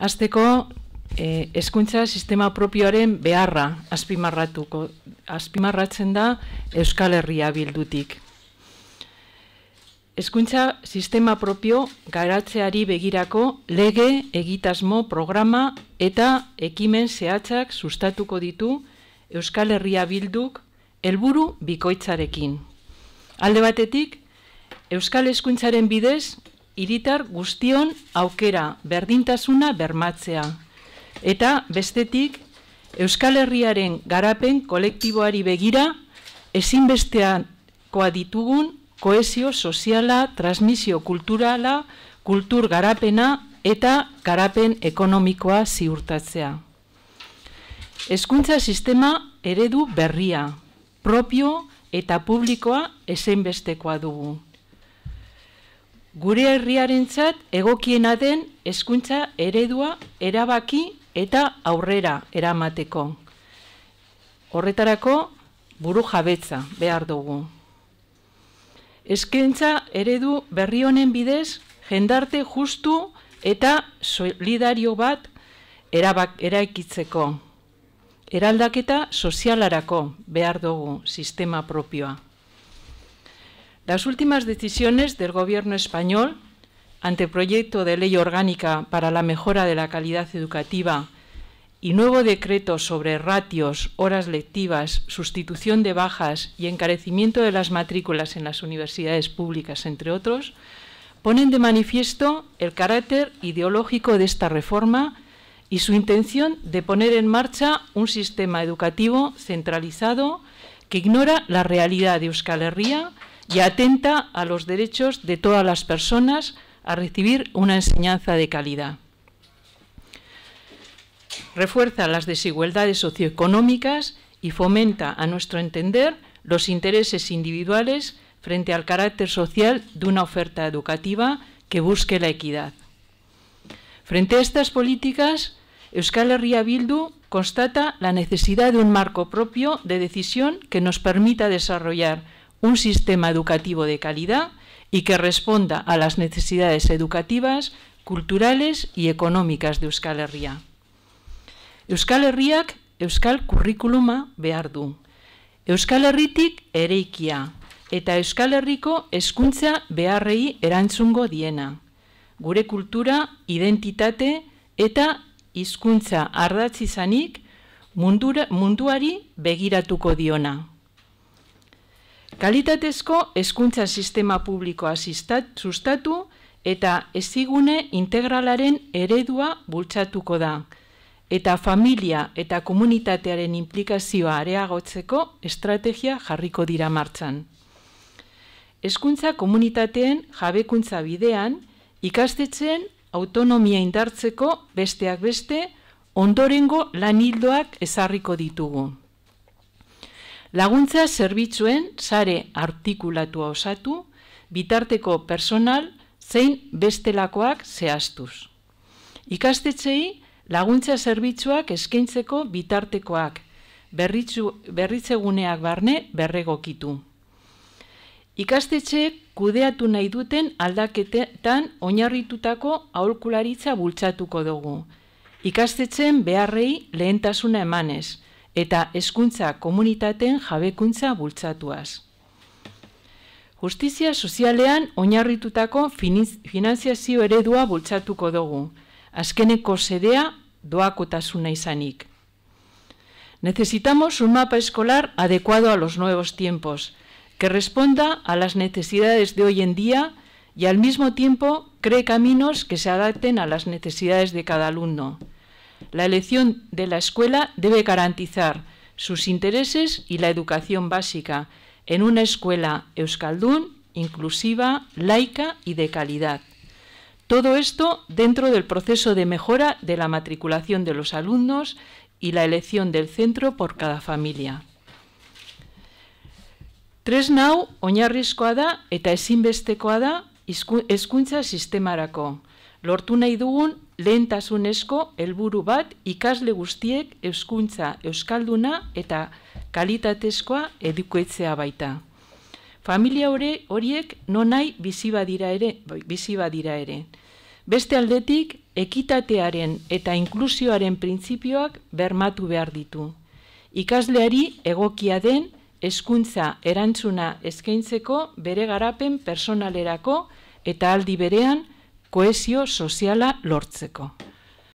Azteko, eh, Hezkuntza eskuntza sistema propioaren beharra azpimarratuko, azpimarratzen da Euskal Herria bildutik. Eskuntza sistema propio garatzeari begirako lege, egitasmo, programa eta ekimen zehatzak sustatuko ditu Euskal Herria bilduk helburu bikoitzarekin. Alde batetik, Euskal Eskuntzaren bidez, iritar guztion aukera berdintasuna bermatzea. Eta bestetik, Euskal Herriaren garapen kolektiboari begira, ezinbestean koa ditugun koesio soziala, transmisio kulturala, kultur garapena eta garapen ekonomikoa ziurtatzea. Hezkuntza sistema eredu berria, propio eta publikoa ezinbestekoa dugu gure herriarentzat egokiena den hezkuntza eredua erabaki eta aurrera eramateko. Horretarako buru jabetza behar dugu. Eskentza eredu berri honen bidez jendarte justu eta solidario bat erabak, eraikitzeko. Eraldaketa sozialarako behar dugu sistema propioa. Las últimas decisiones del Gobierno español ante proyecto de ley orgánica para la mejora de la calidad educativa y nuevo decreto sobre ratios, horas lectivas, sustitución de bajas y encarecimiento de las matrículas en las universidades públicas, entre otros, ponen de manifiesto el carácter ideológico de esta reforma y su intención de poner en marcha un sistema educativo centralizado que ignora la realidad de Euskal Herria, y atenta a los derechos de todas las personas a recibir una enseñanza de calidad. Refuerza las desigualdades socioeconómicas y fomenta, a nuestro entender, los intereses individuales frente al carácter social de una oferta educativa que busque la equidad. Frente a estas políticas, Euskal Herria Bildu constata la necesidad de un marco propio de decisión que nos permita desarrollar un sistema educativo de calidad y que responda a las necesidades educativas, culturales y económicas de Euskal Herria. Euskal Herriak euskal kurrikuluma behar du. Euskal Herritik ereikia eta Euskal herrico hezkuntza beharrei erantzungo diena. Gure cultura identitate eta hizkuntza ardatzi munduari begiratuko diona. kalitatezko hezkuntza sistema publikoa sustatu eta ezigune integralaren eredua bultzatuko da eta familia eta komunitatearen implikazioa areagotzeko estrategia jarriko dira martzan. Hezkuntza komunitateen jabekuntza bidean ikastetzen autonomia indartzeko besteak beste ondorengo lanildoak ezarriko ditugu. Laguntza zerbitzuen sare artikulatua osatu, bitarteko personal zein bestelakoak zehaztuz. Ikastetzei laguntza zerbitzuak eskaintzeko bitartekoak, berritzu, berritzeguneak barne berregokitu. Ikastetxeek kudeatu nahi duten aldaketetan oinarritutako aholkularitza bultzatuko dugu. Ikastetzen beharrei lehentasuna emanez, eta hezkuntza komunitateen jabekuntza bultzatuaz. Justizia sozialean oinarritutako finantziazio eredua bultzatuko dugu, azkeneko sedea doakotasuna izanik. Necesitamos un mapa escolar adecuado a los nuevos tiempos, que responda a las necesidades de hoy en día y al mismo tiempo cree caminos que se adapten a las necesidades de cada alumno. La elección de la escuela debe garantizar sus intereses y la educación básica en una escuela euskaldún, inclusiva, laica y de calidad. Todo esto dentro del proceso de mejora de la matriculación de los alumnos y la elección del centro por cada familia. 3 nau oinarrizkoa da eta ezinbestekoa da hezkuntza sistemarako. Lortu nahi lehentasunezko helburu bat ikasle guztiek euskuntza euskalduna eta kalitatezkoa edukoetzea baita. Familia horiek nonai bizi badira ere, bizi badira ere. Beste aldetik, ekitatearen eta inklusioaren printzipioak bermatu behar ditu. Ikasleari egokia den, eskuntza erantzuna eskaintzeko bere garapen personalerako eta aldi berean koesio soziala lortzeko.